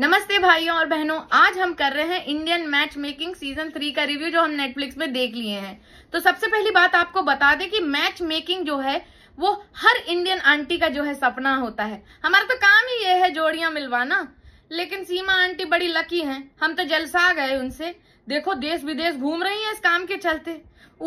नमस्ते भाइयों और बहनों आज हम कर रहे हैं Indian matchmaking season three का रिव्यू जो हम नेटफ्लिक्स में देख लिए हैं तो सबसे पहली बात आपको बता दें कि मैच मेकिंग जो है वो हर इंडियन आंटी का जो है सपना होता है हमारा तो काम ही ये है जोड़ियां मिलवाना लेकिन सीमा आंटी बड़ी लकी है हम तो जलसा गए उनसे देखो देश विदेश घूम रही है इस काम के चलते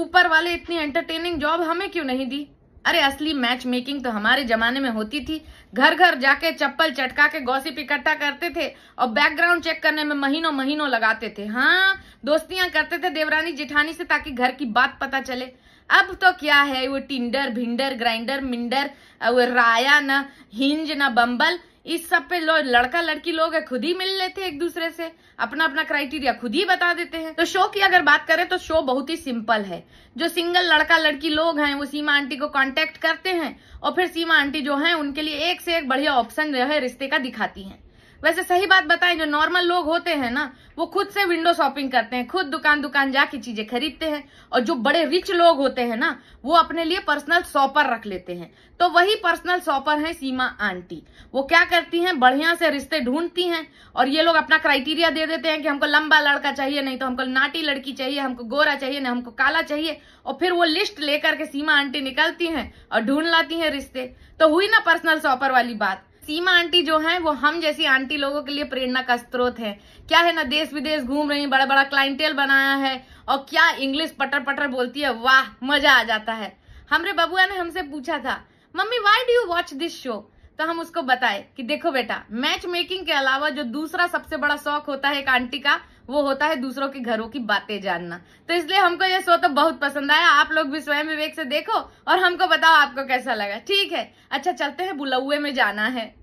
ऊपर वाले इतनी एंटरटेनिंग जॉब हमें क्यों नहीं दी अरे असली मैच मेकिंग तो हमारे जमाने में होती थी घर घर जाके चप्पल चटका के गॉसिप इकट्ठा करते थे और बैकग्राउंड चेक करने में महीनों महीनों लगाते थे हाँ दोस्तियां करते थे देवरानी जेठानी से ताकि घर की बात पता चले अब तो क्या है वो टिंडर भिंडर ग्राइंडर मिंडर वो राया ना हिंज ना बम्बल इस सब पे लो लड़का लड़की लोग है खुद ही मिल लेते हैं एक दूसरे से अपना अपना क्राइटेरिया खुद ही बता देते हैं तो शो की अगर बात करें तो शो बहुत ही सिंपल है जो सिंगल लड़का लड़की लोग हैं वो सीमा आंटी को कांटेक्ट करते हैं और फिर सीमा आंटी जो है उनके लिए एक से एक बढ़िया ऑप्शन जो है रिश्ते का दिखाती है वैसे सही बात बताएं जो नॉर्मल लोग होते हैं ना वो खुद से विंडो शॉपिंग करते हैं खुद दुकान दुकान जाके चीजें खरीदते हैं और जो बड़े रिच लोग होते हैं ना वो अपने लिए पर्सनल शॉपर रख लेते हैं तो वही पर्सनल शॉपर है सीमा आंटी वो क्या करती है बढ़िया से रिश्ते ढूंढती हैं और ये लोग अपना क्राइटेरिया दे देते हैं कि हमको लंबा लड़का चाहिए नहीं तो हमको नाटी लड़की चाहिए हमको गोरा चाहिए नहीं हमको काला चाहिए और फिर वो लिस्ट लेकर के सीमा आंटी निकलती है और ढूंढ लाती है रिश्ते तो हुई ना पर्सनल शॉपर वाली बात सीमा आंटी जो हैं वो हम जैसी आंटी लोगों के लिए प्रेरणा का स्रोत है क्या है ना देश विदेश घूम रही बड़ा बड़ा क्लाइंटेल बनाया है और क्या इंग्लिश पटर पटर बोलती है वाह मजा आ जाता है हमरे बबुआ ने हमसे पूछा था mummy why do you watch this show तो हम उसको बताए कि देखो बेटा मैच मेकिंग के अलावा जो दूसरा सबसे बड़ा शौक होता है एक आंटी का वो होता है दूसरों के घरों की बातें जानना तो इसलिए हमको ये शो तो बहुत पसंद आया आप लोग भी स्वयं विवेक से देखो और हमको बताओ आपको कैसा लगा ठीक है अच्छा चलते हैं बुलौए में जाना है